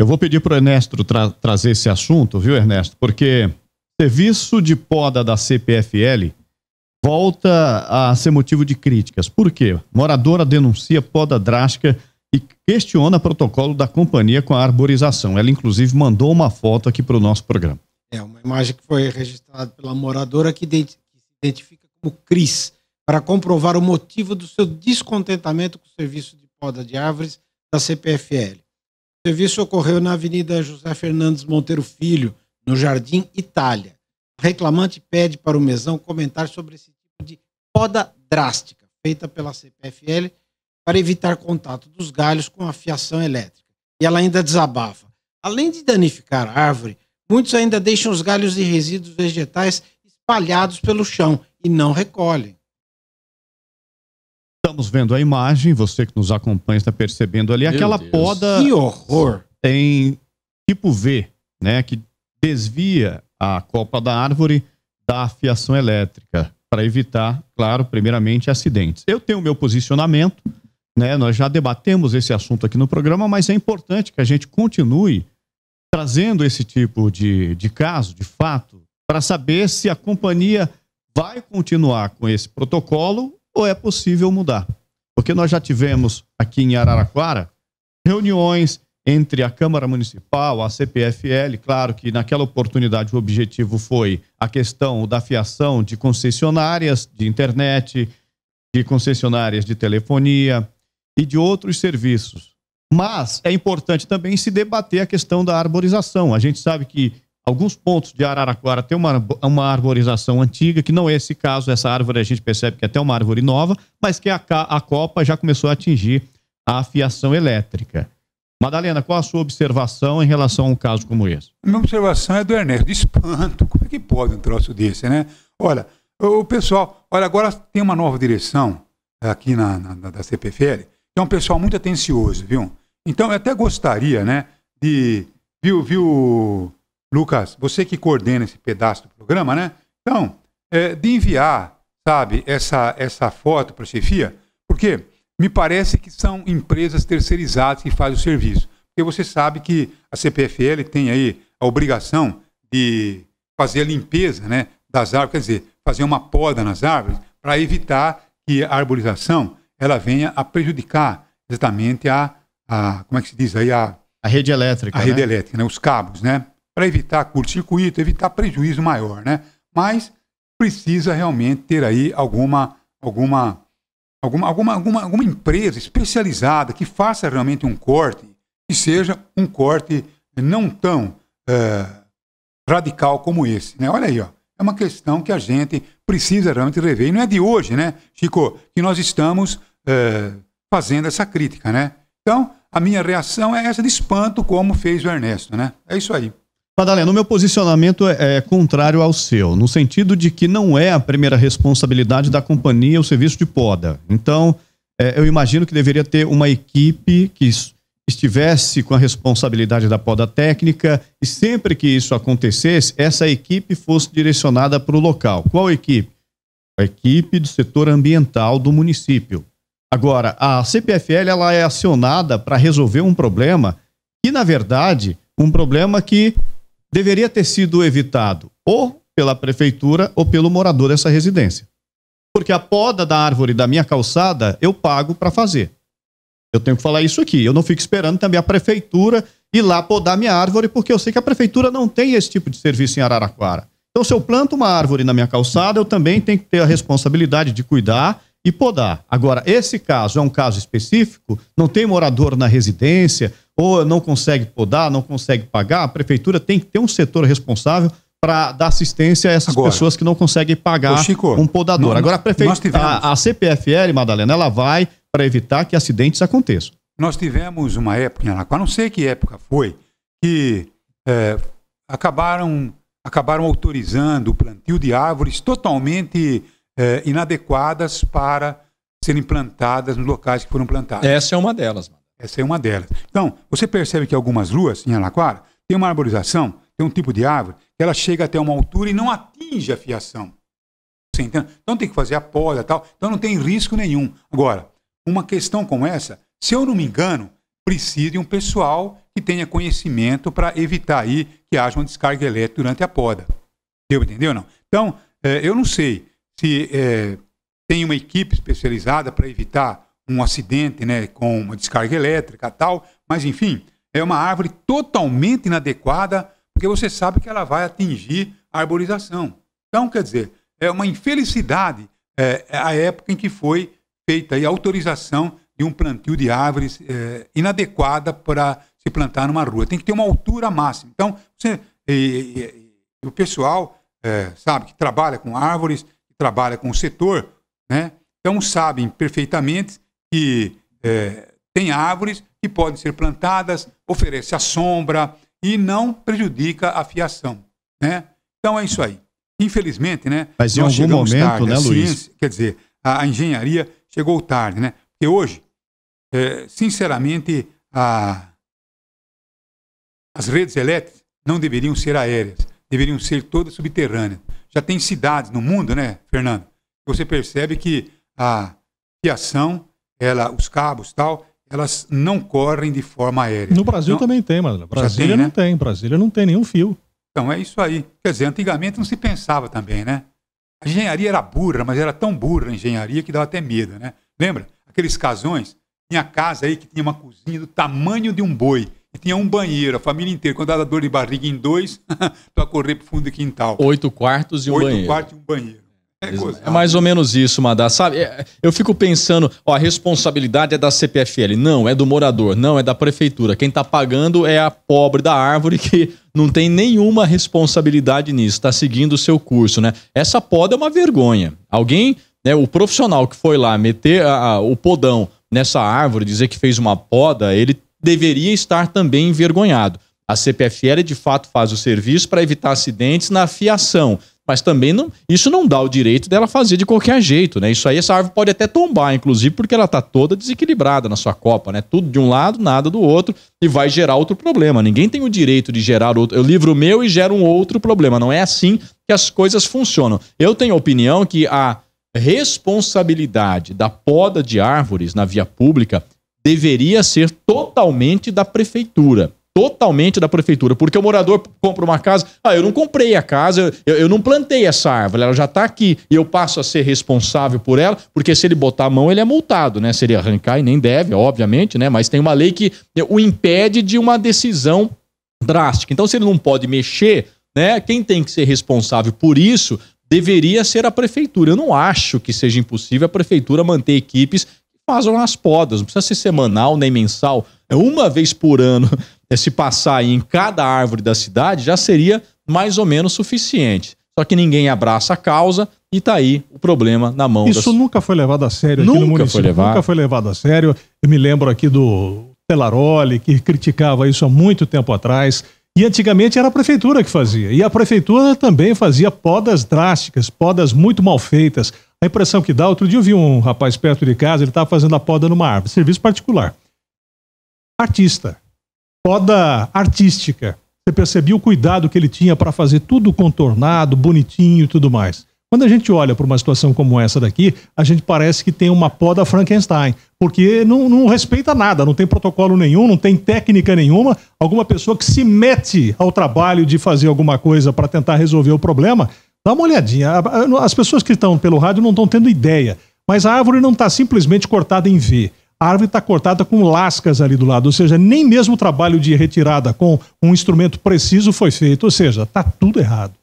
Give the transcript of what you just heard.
Eu vou pedir para o Ernesto tra trazer esse assunto, viu, Ernesto? Porque serviço de poda da CPFL volta a ser motivo de críticas. Por quê? Moradora denuncia poda drástica e questiona protocolo da companhia com a arborização. Ela, inclusive, mandou uma foto aqui para o nosso programa. É, uma imagem que foi registrada pela moradora que se identifica como Cris, para comprovar o motivo do seu descontentamento com o serviço de poda de árvores da CPFL. O serviço ocorreu na Avenida José Fernandes Monteiro Filho, no Jardim Itália. A reclamante pede para o mesão comentar sobre esse tipo de poda drástica feita pela CPFL para evitar contato dos galhos com a fiação elétrica. E ela ainda desabafa. Além de danificar a árvore, muitos ainda deixam os galhos e resíduos vegetais espalhados pelo chão e não recolhem estamos tá vendo a imagem, você que nos acompanha está percebendo ali, Meu aquela Deus. poda. Que horror! Em tipo V, né? Que desvia a copa da árvore da afiação elétrica para evitar, claro, primeiramente acidentes. Eu tenho o meu posicionamento, né? Nós já debatemos esse assunto aqui no programa, mas é importante que a gente continue trazendo esse tipo de, de caso, de fato, para saber se a companhia vai continuar com esse protocolo ou é possível mudar? Porque nós já tivemos aqui em Araraquara reuniões entre a Câmara Municipal, a CPFL, claro que naquela oportunidade o objetivo foi a questão da fiação de concessionárias de internet, de concessionárias de telefonia e de outros serviços. Mas é importante também se debater a questão da arborização. A gente sabe que Alguns pontos de Araraquara têm uma, uma arborização antiga, que não é esse caso, essa árvore a gente percebe que é até uma árvore nova, mas que a, a copa já começou a atingir a fiação elétrica. Madalena, qual a sua observação em relação a um caso como esse? A minha observação é do Ernesto. Espanto. Como é que pode um troço desse, né? Olha, o pessoal, olha, agora tem uma nova direção aqui na, na, na da CPFL, que é um pessoal muito atencioso, viu? Então, eu até gostaria, né, de. Viu, viu, Lucas, você que coordena esse pedaço do programa, né? Então, é, de enviar, sabe, essa, essa foto para a chefia, porque me parece que são empresas terceirizadas que fazem o serviço. Porque você sabe que a CPFL tem aí a obrigação de fazer a limpeza né, das árvores, quer dizer, fazer uma poda nas árvores para evitar que a arborização ela venha a prejudicar exatamente a, a como é que se diz aí, a, a rede elétrica. A né? rede elétrica, né, os cabos, né? para evitar curto-circuito, evitar prejuízo maior, né? Mas precisa realmente ter aí alguma, alguma, alguma, alguma, alguma, alguma empresa especializada que faça realmente um corte, que seja um corte não tão é, radical como esse, né? Olha aí, ó. É uma questão que a gente precisa realmente rever. E não é de hoje, né, Chico, que nós estamos é, fazendo essa crítica, né? Então, a minha reação é essa de espanto, como fez o Ernesto, né? É isso aí. Madalena, o meu posicionamento é, é, contrário ao seu, no sentido de que não é a primeira responsabilidade da companhia o serviço de poda. Então, é, eu imagino que deveria ter uma equipe que estivesse com a responsabilidade da poda técnica e sempre que isso acontecesse, essa equipe fosse direcionada para o local. Qual equipe? A equipe do setor ambiental do município. Agora, a CPFL ela é acionada para resolver um problema que, na verdade, um problema que deveria ter sido evitado ou pela prefeitura ou pelo morador dessa residência. Porque a poda da árvore da minha calçada eu pago para fazer. Eu tenho que falar isso aqui. Eu não fico esperando também a prefeitura ir lá podar minha árvore, porque eu sei que a prefeitura não tem esse tipo de serviço em Araraquara. Então, se eu planto uma árvore na minha calçada, eu também tenho que ter a responsabilidade de cuidar e podar. Agora, esse caso é um caso específico, não tem morador na residência, ou não consegue podar, não consegue pagar, a prefeitura tem que ter um setor responsável para dar assistência a essas Agora, pessoas que não conseguem pagar Chico, um podador. Não, Agora, a, prefeitura, a, a CPFL, Madalena, ela vai para evitar que acidentes aconteçam. Nós tivemos uma época em Anaquá, não sei que época foi, que é, acabaram, acabaram autorizando o plantio de árvores totalmente é, inadequadas para serem plantadas nos locais que foram plantadas. Essa é uma delas. Essa é uma delas. Então, você percebe que algumas ruas em Anaquara tem uma arborização, tem um tipo de árvore, que ela chega até uma altura e não atinge a fiação. Você entende? Então tem que fazer a poda tal. Então não tem risco nenhum. Agora, uma questão como essa, se eu não me engano, precisa de um pessoal que tenha conhecimento para evitar aí que haja uma descarga elétrica durante a poda. Deu, entendeu não? Então, é, eu não sei se é, tem uma equipe especializada para evitar um acidente né, com uma descarga elétrica tal, mas enfim, é uma árvore totalmente inadequada, porque você sabe que ela vai atingir a arborização. Então, quer dizer, é uma infelicidade é, a época em que foi feita a autorização de um plantio de árvores é, inadequada para se plantar numa rua. Tem que ter uma altura máxima. Então, você, e, e, e, o pessoal é, sabe que trabalha com árvores trabalha com o setor, né? então sabem perfeitamente que é, tem árvores que podem ser plantadas, oferece a sombra e não prejudica a fiação. Né? Então é isso aí. Infelizmente, né? Mas em algum momento, tarde, né, ciência, Luiz? Quer dizer, a, a, engenharia chegou tarde, né? Porque hoje, é, sinceramente, a, as redes elétricas não deveriam ser aéreas, deveriam ser todas subterrâneas já tem cidades no mundo, né, Fernando? Você percebe que a fiação, ela, os cabos tal, elas não correm de forma aérea. No Brasil então, também tem, mas Brasília tem, né? não tem. Brasília não tem nenhum fio. Então é isso aí. Quer dizer, antigamente não se pensava também, né? A engenharia era burra, mas era tão burra a engenharia que dava até medo, né? Lembra? Aqueles casões, tinha casa aí que tinha uma cozinha do tamanho de um boi tinha um banheiro, a família inteira. Quando dava dor de barriga em dois, para correr para o fundo do quintal. Oito quartos e um Oito banheiro. Oito quartos e um banheiro. É, coisa, é mais ou menos isso, Madá. Sabe, é, eu fico pensando, ó, a responsabilidade é da CPFL. Não, é do morador. Não, é da prefeitura. Quem está pagando é a pobre da árvore que não tem nenhuma responsabilidade nisso. Está seguindo o seu curso, né? Essa poda é uma vergonha. Alguém, né, o profissional que foi lá meter a, a, o podão nessa árvore, dizer que fez uma poda, ele deveria estar também envergonhado. A CPFL de fato faz o serviço para evitar acidentes na fiação, mas também não, isso não dá o direito dela fazer de qualquer jeito, né? Isso aí essa árvore pode até tombar, inclusive, porque ela está toda desequilibrada na sua copa, né? Tudo de um lado, nada do outro, e vai gerar outro problema. Ninguém tem o direito de gerar outro. Eu livro meu e gero um outro problema. Não é assim que as coisas funcionam. Eu tenho a opinião que a responsabilidade da poda de árvores na via pública deveria ser totalmente da prefeitura. Totalmente da prefeitura, porque o morador compra uma casa. Ah, eu não comprei a casa, eu, eu não plantei essa árvore, ela já está aqui. E eu passo a ser responsável por ela, porque se ele botar a mão, ele é multado, né? Se ele arrancar, e nem deve, obviamente, né? Mas tem uma lei que né, o impede de uma decisão drástica. Então, se ele não pode mexer, né? Quem tem que ser responsável por isso deveria ser a prefeitura. Eu não acho que seja impossível a prefeitura manter equipes fazem as podas. Não precisa ser semanal nem mensal. É uma vez por ano. É, se passar aí em cada árvore da cidade já seria mais ou menos suficiente. Só que ninguém abraça a causa e tá aí o problema na mão. Isso das... nunca foi levado a sério nunca aqui no município. Foi levado. Nunca foi levado a sério. Eu me lembro aqui do Pelaroli, que criticava isso há muito tempo atrás. E antigamente era a prefeitura que fazia. E a prefeitura também fazia podas drásticas, podas muito mal feitas. A impressão que dá, outro dia eu vi um rapaz perto de casa, ele estava fazendo a poda numa árvore, serviço particular. Artista. Poda artística. Você percebia o cuidado que ele tinha para fazer tudo contornado, bonitinho e tudo mais. Quando a gente olha para uma situação como essa daqui, a gente parece que tem uma poda Frankenstein, porque não, não, respeita nada, não tem protocolo nenhum, não tem técnica nenhuma. Alguma pessoa que se mete ao trabalho de fazer alguma coisa para tentar resolver o problema Dá uma olhadinha. As pessoas que estão pelo rádio não estão tendo ideia, mas a árvore não está simplesmente cortada em V. A árvore está cortada com lascas ali do lado, ou seja, nem mesmo o trabalho de retirada com um instrumento preciso foi feito, ou seja, está tudo errado.